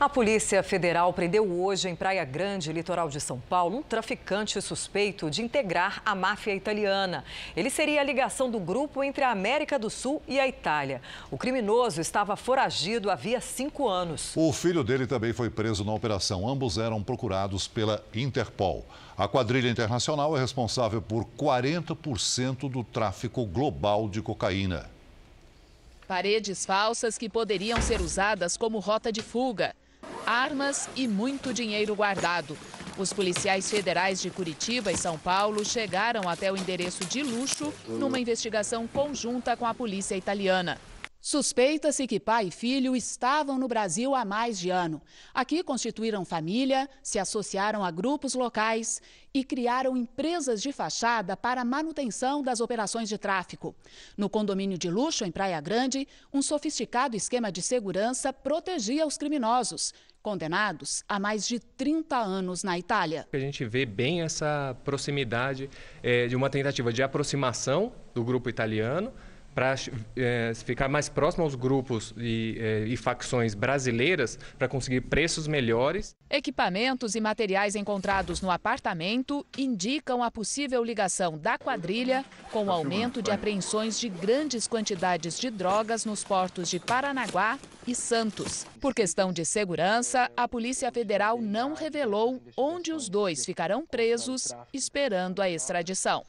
A Polícia Federal prendeu hoje em Praia Grande, litoral de São Paulo, um traficante suspeito de integrar a máfia italiana. Ele seria a ligação do grupo entre a América do Sul e a Itália. O criminoso estava foragido havia cinco anos. O filho dele também foi preso na operação. Ambos eram procurados pela Interpol. A quadrilha internacional é responsável por 40% do tráfico global de cocaína. Paredes falsas que poderiam ser usadas como rota de fuga armas e muito dinheiro guardado. Os policiais federais de Curitiba e São Paulo chegaram até o endereço de luxo numa investigação conjunta com a polícia italiana. Suspeita-se que pai e filho estavam no Brasil há mais de ano. Aqui constituíram família, se associaram a grupos locais e criaram empresas de fachada para manutenção das operações de tráfico. No condomínio de luxo em Praia Grande, um sofisticado esquema de segurança protegia os criminosos, condenados a mais de 30 anos na Itália. A gente vê bem essa proximidade é, de uma tentativa de aproximação do grupo italiano para é, ficar mais próximo aos grupos e, é, e facções brasileiras para conseguir preços melhores. Equipamentos e materiais encontrados no apartamento indicam a possível ligação da quadrilha com o aumento de apreensões de grandes quantidades de drogas nos portos de Paranaguá e Santos. Por questão de segurança, a Polícia Federal não revelou onde os dois ficarão presos esperando a extradição.